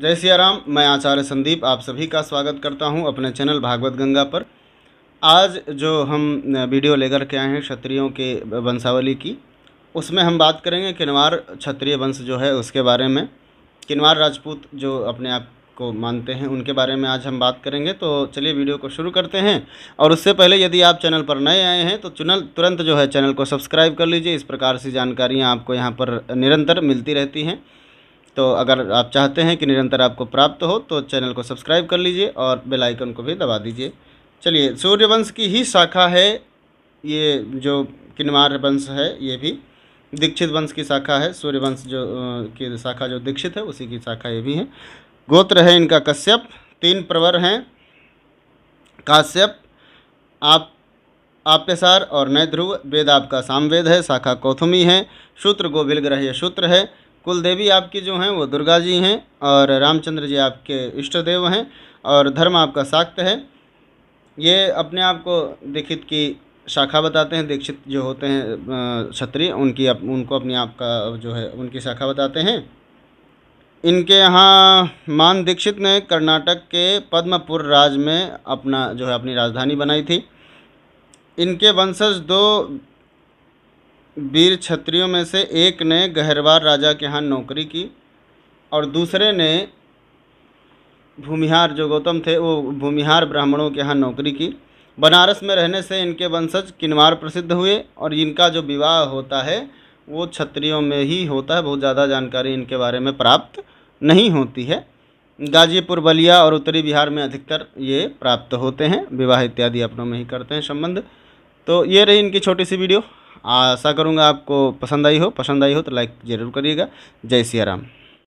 जय सियाराम मैं आचार्य संदीप आप सभी का स्वागत करता हूं अपने चैनल भागवत गंगा पर आज जो हम वीडियो लेकर के आए हैं क्षत्रियों के वंशावली की उसमें हम बात करेंगे किनवार क्षत्रिय वंश जो है उसके बारे में किनवार राजपूत जो अपने आप को मानते हैं उनके बारे में आज हम बात करेंगे तो चलिए वीडियो को शुरू करते हैं और उससे पहले यदि आप चैनल पर नए आए हैं तो चुनल तुरंत जो है चैनल को सब्सक्राइब कर लीजिए इस प्रकार से जानकारियाँ आपको यहाँ पर निरंतर मिलती रहती हैं तो अगर आप चाहते हैं कि निरंतर आपको प्राप्त हो तो चैनल को सब्सक्राइब कर लीजिए और बेल आइकन को भी दबा दीजिए चलिए सूर्यवंश की ही शाखा है ये जो किन्वार वंश है ये भी दीक्षित वंश की शाखा है सूर्यवंश जो की शाखा जो दीक्षित है उसी की शाखा ये भी है गोत्र है इनका कश्यप तीन प्रवर हैं काश्यप आप आप्यसार और नय ध्रुव वेद आपका सामवेद है शाखा कौथुमी है शूत्र गोविल ग्रह ये शूत्र है कुल देवी आपकी जो हैं वो दुर्गा जी हैं और रामचंद्र जी आपके इष्ट देव हैं और धर्म आपका साक्त है ये अपने आप को दीक्षित की शाखा बताते हैं दीक्षित जो होते हैं क्षत्रिय उनकी अप, उनको अपने आप का जो है उनकी शाखा बताते हैं इनके यहाँ मान दीक्षित ने कर्नाटक के पद्मपुर राज में अपना जो है अपनी राजधानी बनाई थी इनके वंशज दो वीर क्षत्रियों में से एक ने गहरवार राजा के यहाँ नौकरी की और दूसरे ने भूमिहार जो गौतम थे वो भूमिहार ब्राह्मणों के यहाँ नौकरी की बनारस में रहने से इनके वंशज किनवार प्रसिद्ध हुए और इनका जो विवाह होता है वो क्षत्रियों में ही होता है बहुत ज़्यादा जानकारी इनके बारे में प्राप्त नहीं होती है गाजीपुर बलिया और उत्तरी बिहार में अधिकतर ये प्राप्त होते हैं विवाह इत्यादि अपनों में ही करते हैं संबंध तो ये रही इनकी छोटी सी वीडियो आशा करूँगा आपको पसंद आई हो पसंद आई हो तो लाइक ज़रूर करिएगा जय सिया राम